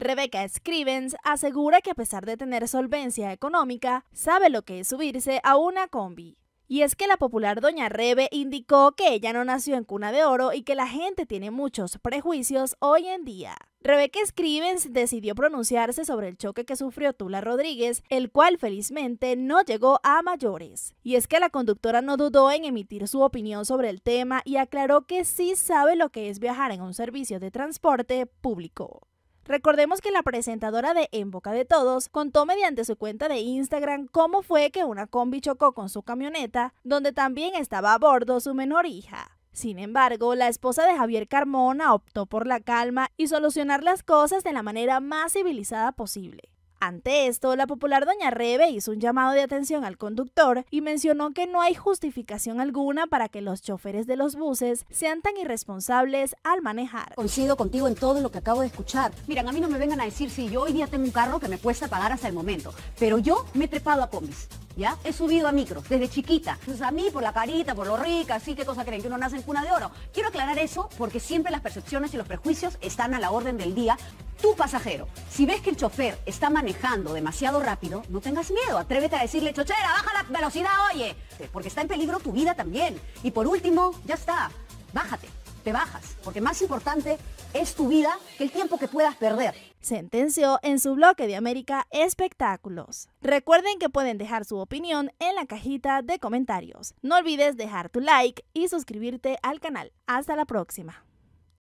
Rebecca Scrivens asegura que a pesar de tener solvencia económica, sabe lo que es subirse a una combi. Y es que la popular doña Rebe indicó que ella no nació en cuna de oro y que la gente tiene muchos prejuicios hoy en día. Rebecca Scrivens decidió pronunciarse sobre el choque que sufrió Tula Rodríguez, el cual felizmente no llegó a mayores. Y es que la conductora no dudó en emitir su opinión sobre el tema y aclaró que sí sabe lo que es viajar en un servicio de transporte público. Recordemos que la presentadora de En Boca de Todos contó mediante su cuenta de Instagram cómo fue que una combi chocó con su camioneta, donde también estaba a bordo su menor hija. Sin embargo, la esposa de Javier Carmona optó por la calma y solucionar las cosas de la manera más civilizada posible. Ante esto, la popular doña Rebe hizo un llamado de atención al conductor y mencionó que no hay justificación alguna para que los choferes de los buses sean tan irresponsables al manejar. Coincido contigo en todo lo que acabo de escuchar. Miran, a mí no me vengan a decir si yo hoy día tengo un carro que me cuesta pagar hasta el momento, pero yo me he trepado a combis. ¿ya? He subido a micro desde chiquita. a mí por la carita, por lo rica, así que cosa creen que uno nace en cuna de oro. Quiero aclarar eso porque siempre las percepciones y los prejuicios están a la orden del día. Tu pasajero, si ves que el chofer está manejando demasiado rápido, no tengas miedo, atrévete a decirle, chochera, baja la velocidad, oye, porque está en peligro tu vida también. Y por último, ya está, bájate te bajas, porque más importante es tu vida que el tiempo que puedas perder. Sentenció en su bloque de América Espectáculos. Recuerden que pueden dejar su opinión en la cajita de comentarios. No olvides dejar tu like y suscribirte al canal. Hasta la próxima.